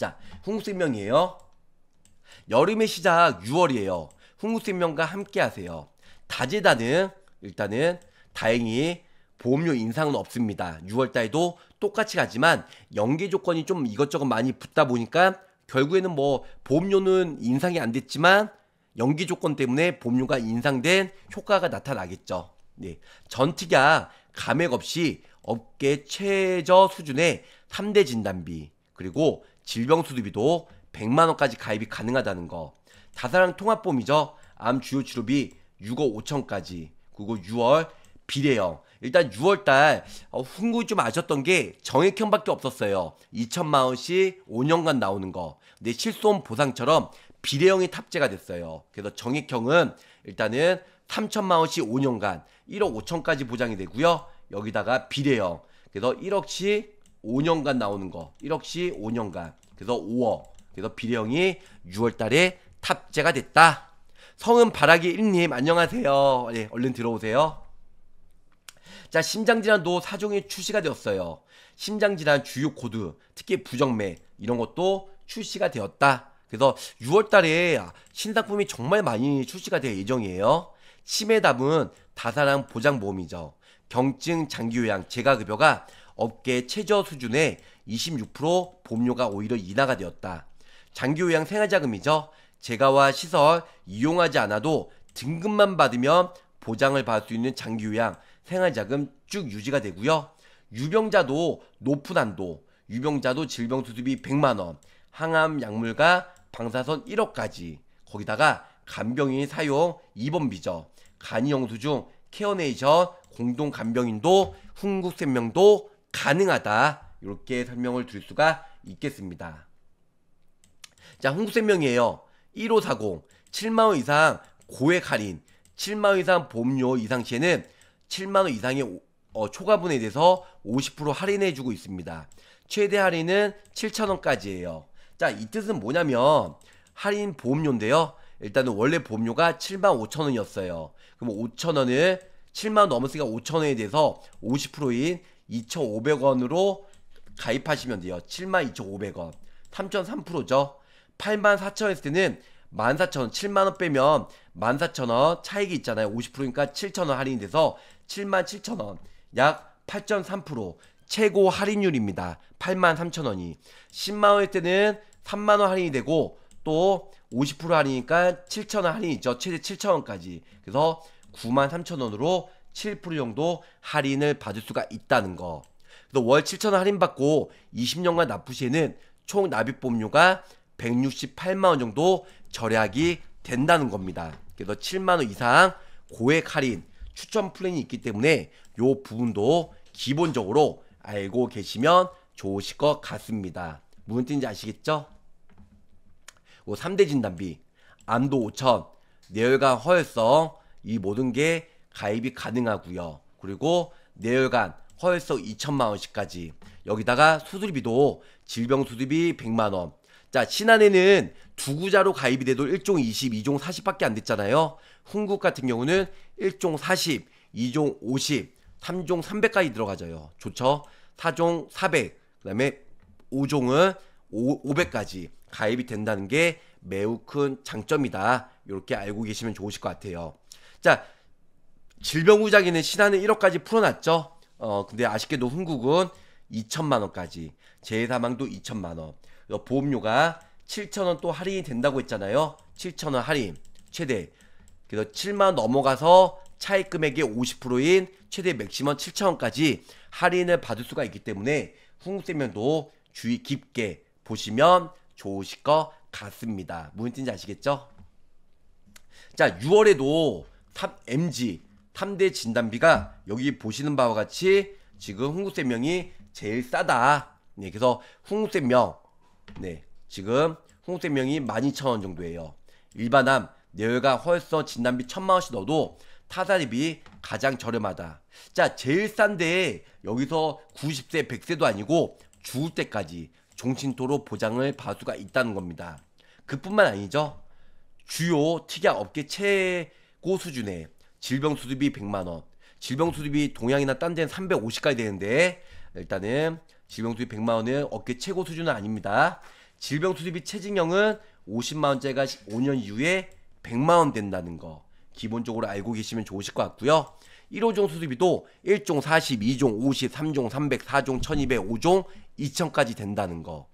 자, 흥국생명이에요 여름의 시작 6월이에요. 흥국생명과 함께 하세요. 다재다능, 일단은 다행히 보험료 인상은 없습니다. 6월달에도 똑같이 가지만 연계 조건이 좀 이것저것 많이 붙다 보니까 결국에는 뭐 보험료는 인상이 안 됐지만 연기 조건 때문에 보험료가 인상된 효과가 나타나겠죠. 네. 전특야 감액 없이 업계 최저 수준의 3대 진단비 그리고 질병수두비도 100만원까지 가입이 가능하다는 거. 다사랑 통합보험이죠. 암 주요 치료비 6억 5천까지. 그리고 6월 비례형. 일단 6월달 어, 훈구 좀 아셨던 게 정액형밖에 없었어요. 2천만 원씩 5년간 나오는 거. 근데 실손 보상처럼 비례형이 탑재가 됐어요. 그래서 정액형은 일단은 3천만 원씩 5년간 1억 5천까지 보장이 되고요. 여기다가 비례형. 그래서 1억씩 5년간 나오는 거 1억씩 5년간 그래서 5억 그래서 비례형이 6월달에 탑재가 됐다 성은 바라기 1님 안녕하세요 예, 얼른 들어오세요 자 심장질환도 사종이 출시가 되었어요 심장질환 주요 코드 특히 부정매 이런 것도 출시가 되었다 그래서 6월달에 신상품이 정말 많이 출시가 될 예정이에요 치매담은 다사랑 보장보험이죠 경증 장기요양 재가급여가 업계 최저 수준의 26% 보험료가 오히려 인하가 되었다. 장기요양 생활자금이죠. 재가와 시설 이용하지 않아도 등급만 받으면 보장을 받을 수 있는 장기요양 생활자금 쭉 유지가 되고요. 유병자도 높은 한도, 유병자도 질병수습이 100만원, 항암 약물과 방사선 1억까지, 거기다가 간병인 사용 입원비죠. 간이영수중 케어네이션, 공동간병인도, 흥국생명도 가능하다. 이렇게 설명을 드릴 수가 있겠습니다. 자, 홍수생명이에요 1540, 7만원 이상 고액 할인, 7만원 이상 보험료 이상 시에는 7만원 이상의 어, 초과분에 대해서 50% 할인해주고 있습니다. 최대 할인은 7,000원까지예요. 자, 이 뜻은 뭐냐면 할인 보험료인데요. 일단은 원래 보험료가 75,000원이었어요. 그럼 5,000원을 7만원 넘었으니까 5,000원에 대해서 50%인 2,500원으로 가입하시면 돼요. 72,500원. 3.3%죠. 84,000원 했을 때는 14,000원, 7만원 빼면 14,000원 차익이 있잖아요. 50%니까 7,000원 할인이 돼서 77,000원. 약 8.3% 최고 할인율입니다. 83,000원이. 10만원 일 때는 3만원 할인이 되고 또 50% 할인이니까 7,000원 할인이죠. 최대 7,000원까지. 그래서 93,000원으로 7% 정도 할인을 받을 수가 있다는 거. 그래서 월 7천 원 할인받고 20년간 납부시에는 총 납입보험료가 168만 원 정도 절약이 된다는 겁니다. 그래서 7만 원 이상 고액 할인 추천 플랜이 있기 때문에 요 부분도 기본적으로 알고 계시면 좋으실 것 같습니다. 무슨 뜻인지 아시겠죠? 뭐 3대 진단비, 암도 5천, 뇌혈관 허혈성 이 모든 게 가입이 가능하고요. 그리고 내열간허혈성 2천만 원씩까지 여기다가 수술비도 질병 수술비 100만 원. 자 신한에는 두구자로 가입이 돼도 1종 20, 2종 40밖에 안 됐잖아요. 흥국 같은 경우는 1종 40, 2종 50, 3종 300까지 들어가져요. 좋죠? 4종 400, 그 다음에 5종은 500까지 가입이 된다는 게 매우 큰 장점이다. 이렇게 알고 계시면 좋으실 것 같아요. 자, 질병후작에는 신한은 1억까지 풀어놨죠. 어, 근데 아쉽게 도흥국은 2천만 원까지, 재사망도 해 2천만 원, 어, 보험료가 7천 원또 할인이 된다고 했잖아요. 7천 원 할인 최대. 그래서 7만 넘어가서 차액 금액의 50%인 최대 맥시멈 7천 원까지 할인을 받을 수가 있기 때문에 흥국대면도 주의 깊게 보시면 좋으실 것 같습니다. 무슨 뜻인지 아시겠죠? 자, 6월에도 탑 m g 탐대 진단비가 여기 보시는 바와 같이 지금 홍국생명이 제일 싸다. 네, 그래서 홍국생명 네, 지금 홍국생명이 12,000원 정도예요. 일반암 내외가 훨씬 진단비 1,000만원씩 넣어도 타사립이 가장 저렴하다. 자, 제일 싼데 여기서 90세, 100세도 아니고 죽을 때까지 종신토로 보장을 받을 수가 있다는 겁니다. 그뿐만 아니죠. 주요 특약 업계 최고 수준의 질병 수술이 100만 원. 질병 수술이 동양이나 딴 데는 350까지 되는데 일단은 질병 수술 100만 원은 업계 최고 수준은 아닙니다. 질병 수술이 체증형은 50만 원째가 5년 이후에 100만 원 된다는 거 기본적으로 알고 계시면 좋으실 것 같고요. 1호종 수술이도 1종 4 2종 5 3종 3 0 4종 1200, 5종 2000까지 된다는 거.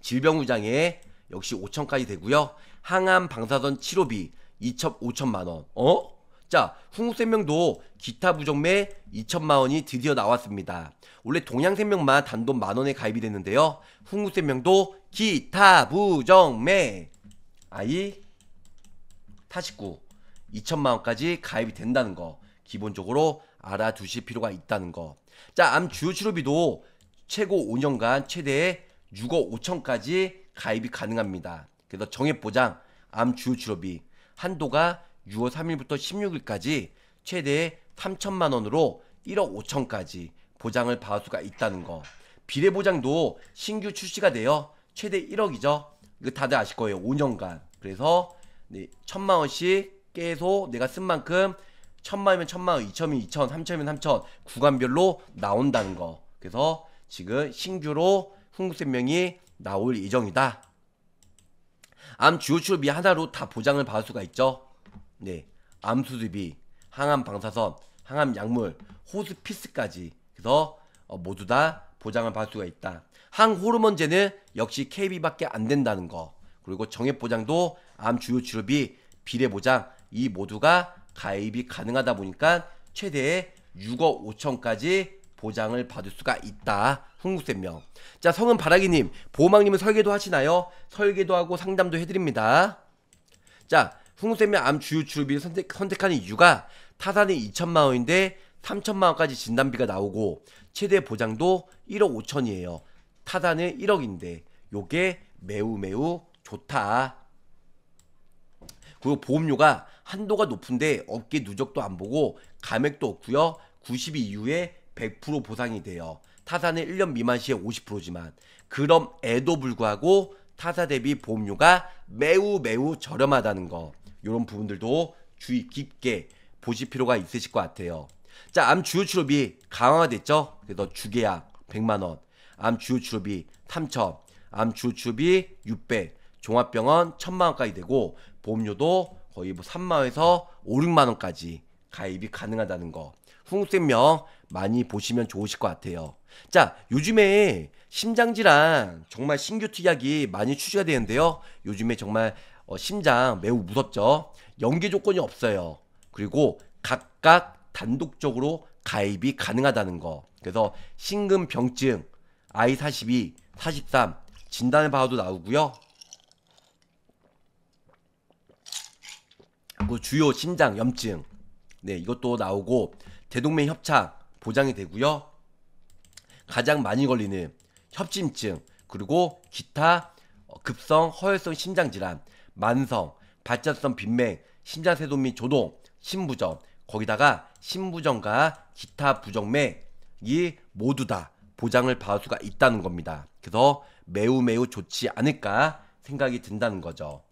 질병 후장에 역시 5 0 0 0까지 되고요. 항암 방사선 치료비 2천, 5천만 원. 어? 자, 흥국생명도 기타 부정매 2천만 원이 드디어 나왔습니다. 원래 동양생명만 단돈 만 원에 가입이 됐는데요. 흥국생명도 기타 부정매 아이 타식구 2천만 원까지 가입이 된다는 거 기본적으로 알아두실 필요가 있다는 거. 자, 암 주요 치료비도 최고 5년간 최대 6억 5천까지 가입이 가능합니다. 그래서 정액 보장, 암 주요 치료비 한도가 6월 3일부터 16일까지 최대 3천만 원으로 1억 5천까지 보장을 받을 수가 있다는 거. 비례 보장도 신규 출시가 되어 최대 1억이죠. 이거 다들 아실 거예요. 5년간. 그래서 네, 천만 원씩 계속 내가 쓴 만큼 천만이면 천만 원, 이천이면 이천, 삼천이면 삼천 구간별로 나온다는 거. 그래서 지금 신규로 흥국생명이 나올 예정이다. 암 주요 출입이 하나로 다 보장을 받을 수가 있죠. 네, 암 수술비, 항암 방사선, 항암 약물, 호스피스까지 그래서 어, 모두 다 보장을 받을 수가 있다. 항호르몬제는 역시 KB밖에 안 된다는 거. 그리고 정액 보장도 암 주요 치비 비례 보장 이 모두가 가입이 가능하다 보니까 최대 6억 5천까지 보장을 받을 수가 있다. 흥국생명. 자, 성은 바라기님, 보호막님은 설계도 하시나요? 설계도 하고 상담도 해드립니다. 자, 흥국생명 암 주요 치료비를 선택, 선택하는 이유가 타산이 2천만 원인데 3천만 원까지 진단비가 나오고 최대 보장도 1억 5천이에요. 타산은 1억인데 요게 매우 매우 좋다. 그리고 보험료가 한도가 높은데 업계 누적도 안 보고 감액도 없고요. 90일 이후에 100% 보상이 돼요. 타사는 1년 미만 시에 50%지만 그럼 에도 불구하고 타사 대비 보험료가 매우 매우 저렴하다는 거 이런 부분들도 주의 깊게 보실 필요가 있으실 것 같아요. 자, 암 주요 치료비 강화됐죠? 그래서 주계약 100만 원, 암 주요 치료비 3천, 암 주요 치료비 600, 종합병원 1 0 0 0만 원까지 되고 보험료도 거의 뭐 3만 원에서 5, 6만 원까지 가입이 가능하다는 거. 홍쌤명 많이 보시면 좋으실 것 같아요. 자, 요즘에 심장질환 정말 신규 특약이 많이 출시가 되는데요. 요즘에 정말 어, 심장 매우 무섭죠. 연계 조건이 없어요. 그리고 각각 단독적으로 가입이 가능하다는 거. 그래서 심근병증 I42, 43 진단을 봐도 나오고요. 그 주요 심장 염증 네 이것도 나오고 대동맥 협착 보장이 되고요. 가장 많이 걸리는 협심증 그리고 기타 어, 급성 허혈성 심장 질환, 만성, 발전성 빈맥 심장세동 및 조동, 심부전 거기다가 심부전과 기타 부정맥이 모두 다 보장을 받을 수가 있다는 겁니다. 그래서 매우 매우 좋지 않을까 생각이 든다는 거죠.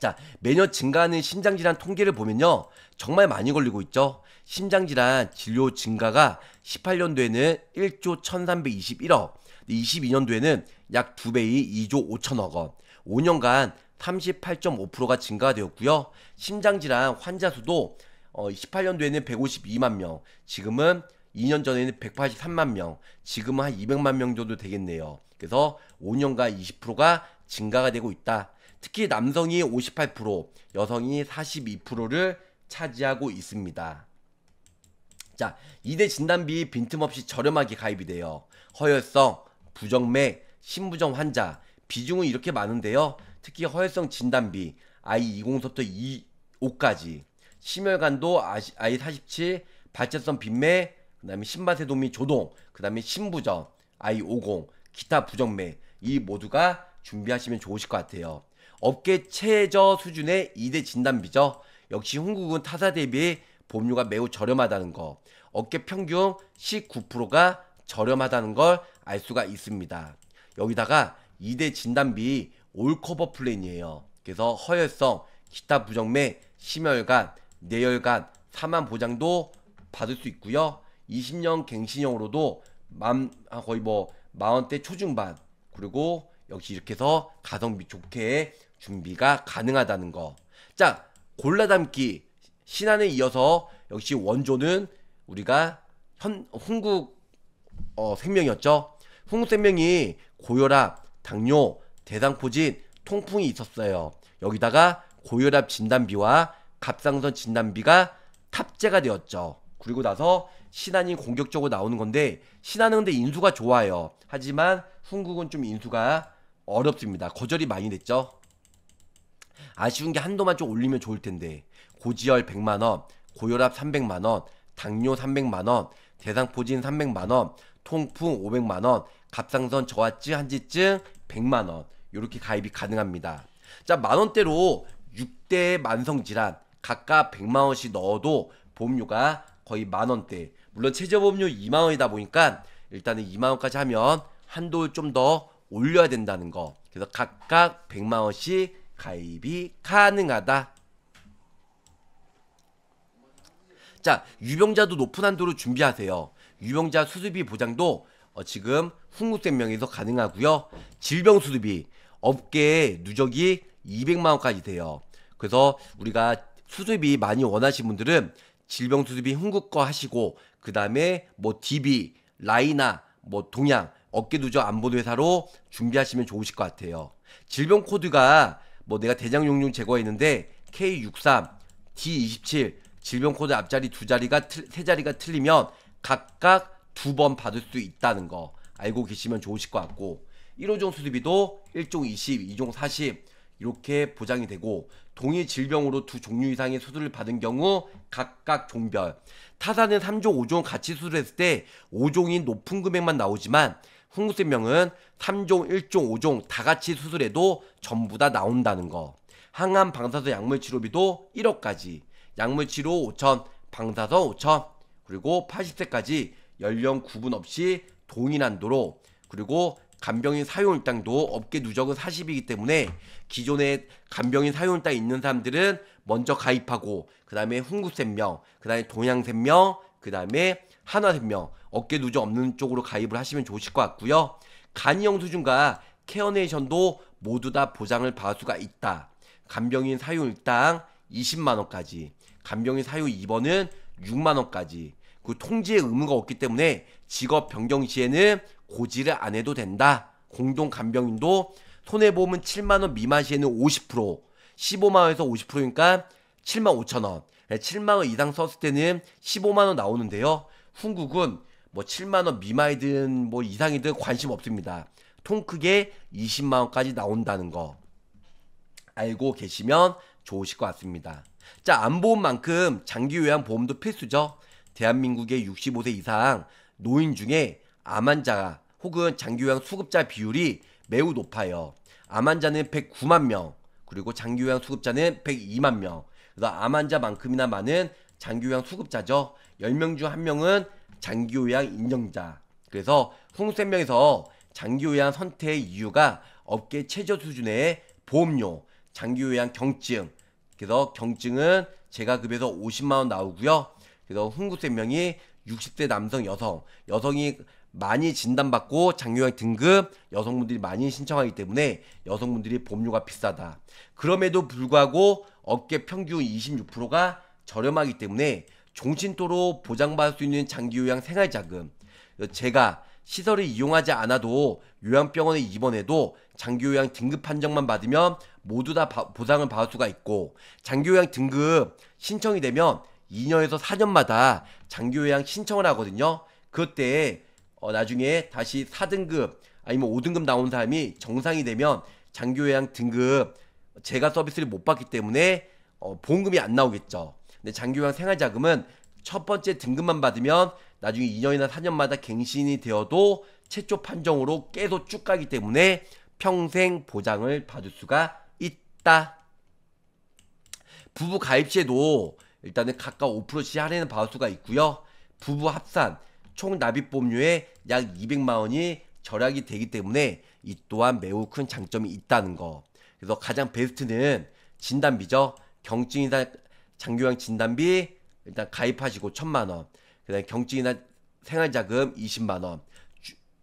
자, 매년 증가하는 심장질환 통계를 보면요. 정말 많이 걸리고 있죠. 심장질환 진료 증가가 18년도에는 1조 1321억, 22년도에는 약 2배의 2조 5천억 원, 5년간 38.5%가 증가되었고요. 심장질환 환자 수도 18년도에는 어, 152만 명, 지금은 2년 전에는 183만 명, 지금은 한 200만 명 정도 되겠네요. 그래서 5년간 20%가 증가가 되고 있다. 특히 남성이 58%, 여성이 42%를 차지하고 있습니다. 자, 2대 진단비 빈틈없이 저렴하게 가입이 돼요. 허혈성, 부정맥, 신부정 환자, 비중은 이렇게 많은데요. 특히 허혈성 진단비, I20서부터 25까지, 심혈관도 I47, 발제성 빈맥, 그 다음에 신바세도 미 조동, 그 다음에 신부정, I50, 기타 부정맥, 이 모두가 준비하시면 좋으실 것 같아요. 업계 최저 수준의 2대 진단비죠. 역시 흥국은 타사 대비 보험료가 매우 저렴하다는 거, 업계 평균 19%가 저렴하다는 걸 알 수가 있습니다. 여기다가 2대 진단비 올커버 플랜이에요. 그래서 허혈성, 기타 부정맥, 심혈관, 뇌혈관, 사망 보장도 받을 수 있고요. 20년 갱신형으로도 만, 아, 거의 뭐 40대 초중반 그리고 역시 이렇게 해서 가성비 좋게 준비가 가능하다는 거. 자, 골라담기 신안에 이어서 역시 원조는 우리가 현 흥국 어, 생명이었죠. 흥국 생명이 고혈압, 당뇨, 대상포진, 통풍이 있었어요. 여기다가 고혈압 진단비와 갑상선 진단비가 탑재가 되었죠. 그리고 나서 신안이 공격적으로 나오는 건데 신안은 근데 인수가 좋아요. 하지만 흥국은 좀 인수가 어렵습니다. 거절이 많이 됐죠. 아쉬운 게 한도만 좀 올리면 좋을 텐데 고지혈 100만 원, 고혈압 300만 원, 당뇨 300만 원, 대상포진 300만 원, 통풍 500만 원, 갑상선 저하증 한지증 100만 원 이렇게 가입이 가능합니다. 자만 원대로 6대 만성 질환 각각 100만 원씩 넣어도 보험료가 거의 만 원대. 물론 최저 보험료 2만 원이다 보니까 일단은 2만 원까지 하면 한도 를좀 더 올려야 된다는 거. 그래서 각각 100만 원씩 가입이 가능하다. 자, 유병자도 높은 한도로 준비하세요. 유병자 수습비 보장도 어, 지금 흥국생명에서 가능하고요. 질병 수습비 업계의 누적이 200만 원까지 돼요. 그래서 우리가 수습비 많이 원하신 분들은 질병 수습비 흥국거 하시고 그 다음에 뭐 DB, 라이나, 뭐 동양, 어깨 누적 안보도 회사로 준비하시면 좋으실 것 같아요. 질병 코드가 뭐 내가 대장 용융 제거했는데 K63, D27 질병 코드 앞자리 두 자리가 틀, 세 자리가 틀리면 각각 두 번 받을 수 있다는 거 알고 계시면 좋으실 것 같고 1호종 수술비도 1종 20, 2종 40 이렇게 보장이 되고 동일 질병으로 두 종류 이상의 수술을 받은 경우 각각 종별 타사는 3종, 5종 같이 수술했을 때5종이 높은 금액만 나오지만 흥국생명은 3종, 1종, 5종 다 같이 수술해도 전부 다 나온다는 거. 항암 방사선 약물 치료비도 1억까지, 약물 치료 5천, 방사선 5천, 그리고 80세까지 연령 구분 없이 동일한도로, 그리고 간병인 사용일당도 업계 누적은 40이기 때문에 기존에 간병인 사용일당 있는 사람들은 먼저 가입하고 그 다음에 흥국샘명그 다음에 동양샘명그 다음에 하나생명, 어깨 누적 없는 쪽으로 가입을 하시면 좋으실 것 같고요. 간이형 수준과 케어네이션도 모두 다 보장을 받을 수가 있다. 간병인 사유 1당 20만원까지, 간병인 사유 2번은 6만원까지, 그 통지의 의무가 없기 때문에 직업 변경 시에는 고지를 안 해도 된다. 공동 간병인도 손해보험은 7만원 미만 시에는 50%, 15만원에서 50%니까 7만 5천원. 7만원 이상 썼을 때는 15만원 나오는데요. 훈국은 뭐 7만 원 미만이든 뭐 이상이든 관심 없습니다. 통 크게 20만 원까지 나온다는 거 알고 계시면 좋으실 것 같습니다. 자, 안 보험 만큼 장기 요양 보험도 필수죠. 대한민국의 65세 이상 노인 중에 암 환자 혹은 장기 요양 수급자 비율이 매우 높아요. 암 환자는 109만 명, 그리고 장기 요양 수급자는 102만 명. 그래서 암 환자만큼이나 많은 장기 요양 수급자죠. 10명 중 1명은 장기 요양 인정자. 그래서 23명에서 장기 요양 선택의 이유가 업계 최저 수준의 보험료, 장기 요양 경증. 그래서 경증은 제가급에서 50만 원 나오고요. 그래서 흥구세명이 60대 남성 여성, 여성이 많이 진단받고 장기요양 등급 여성분들이 많이 신청하기 때문에 여성분들이 보험료가 비싸다. 그럼에도 불구하고 업계 평균 26%가 저렴하기 때문에 종신토로 보장받을 수 있는 장기요양 생활자금 제가 시설을 이용하지 않아도 요양병원에 입원해도 장기요양 등급 판정만 받으면 모두 다 보상을 받을 수가 있고 장기요양 등급 신청이 되면 2년에서 4년마다 장기요양 신청을 하거든요. 그때 어, 나중에 다시 4등급 아니면 5등급 나온 사람이 정상이 되면 장기요양 등급 제가 서비스를 못 받기 때문에 어, 보험금이 안 나오겠죠. 근데 장교형 생활자금은 첫 번째 등급만 받으면 나중에 2년이나 4년마다 갱신이 되어도 최초 판정으로 계속 쭉 가기 때문에 평생 보장을 받을 수가 있다. 부부 가입 시에도 일단은 각각 5%씩 할인을 받을 수가 있고요. 부부 합산 총 납입 보험료에 약 200만 원이 절약이 되기 때문에 이 또한 매우 큰 장점이 있다는 거. 그래서 가장 베스트는 진단비죠. 경증이나 장교양 진단비 일단 가입하시고 천만 원. 그다음에 경증이나 생활자금 20만 원.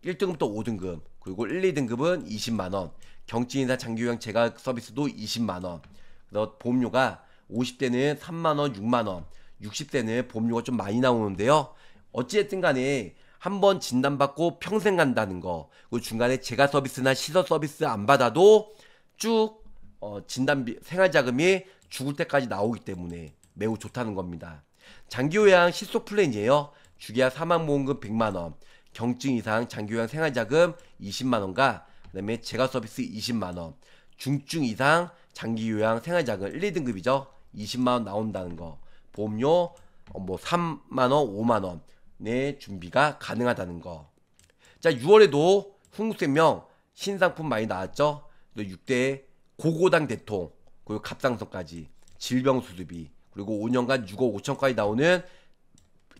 1등급부터 5등급. 그리고 1, 2등급은 20만 원. 경증이나 장교양 재가 서비스도 20만 원. 그래서 보험료가 50대는 3만 원, 6만 원. 60대는 보험료가 좀 많이 나오는데요. 어찌됐든 간에 한번 진단받고 평생 간다는 거. 그 중간에 재가 서비스나 시설 서비스 안 받아도 쭉 어, 진단비 생활자금이 죽을 때까지 나오기 때문에 매우 좋다는 겁니다. 장기요양 실속 플랜이에요. 주기야 사망보험금 100만원, 경증 이상 장기요양 생활자금 20만원과 그 다음에 재가 서비스 20만원, 중증 이상 장기요양 생활자금 1, 2등급이죠. 20만원 나온다는 거. 보험료 어, 뭐 3만원, 5만원 의 준비가 가능하다는 거. 자, 6월에도 흥국생명 신상품 많이 나왔죠. 또 6대 고고당 대통 그리고 갑상선까지 질병 수습이 그리고 5년간 6억 5천까지 나오는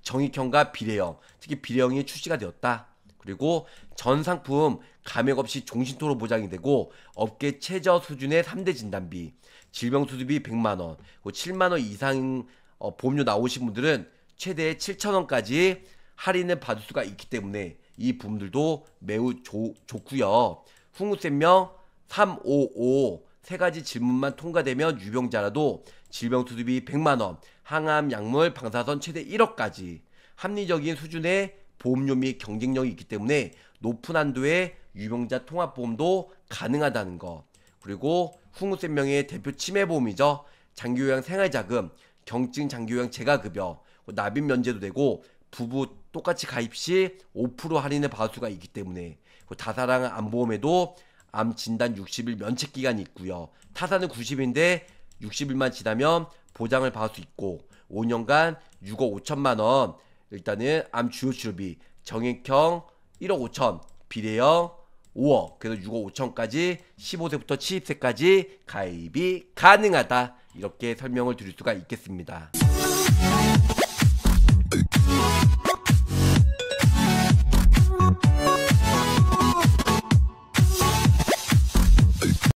정익형과 비례형 특히 비례형이 출시가 되었다. 그리고 전 상품 감액 없이 종신토로 보장이 되고 업계 최저 수준의 3대 진단비 질병 수습이 100만 원, 7만 원 이상 어, 보험료 나오신 분들은 최대 7천 원까지 할인을 받을 수가 있기 때문에 이 부분들도 매우 좋고요. 후구센명 355세 가지 질문만 통과되면 유병자라도 질병수두비 100만 원, 항암 약물 방사선 최대 1억까지 합리적인 수준의 보험료 및 경쟁력이 있기 때문에 높은 한도의 유병자 통합보험도 가능하다는 것. 그리고 후무생명의 대표 치매보험이죠. 장기요양 생활자금, 경증 장기요양 재가급여, 뭐 납입 면제도 되고 부부 똑같이 가입 시 5% 할인을 받을 수가 있기 때문에 뭐 다사랑 안보험에도 암 진단 60일 면책 기간이 있고요. 타사는 90인데 60일만 지나면 보장을 받을 수 있고 5년간 6억 5천만 원 일단은 암 주요 치료비 정액형 1억 5천 비례형 5억 그래서 6억 5천까지 15세부터 70세까지 가입이 가능하다 이렇게 설명을 드릴 수가 있겠습니다.